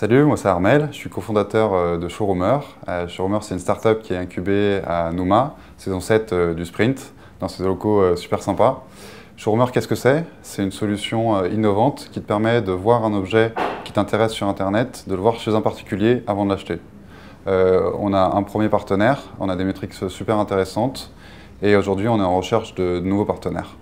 Salut, moi c'est Armel, je suis cofondateur euh, de Showroomer. Euh, Showroomer, c'est une startup qui est incubée à Nouma, saison 7 euh, du sprint, dans ces locaux super sympas. Showroomer, qu'est-ce que c'est C'est une solution innovante qui te permet de voir un objet qui t'intéresse sur Internet, de le voir chez un particulier avant de l'acheter. on a un premier partenaire, on a des métriques super intéressantes et aujourd'hui on est en recherche de nouveaux partenaires.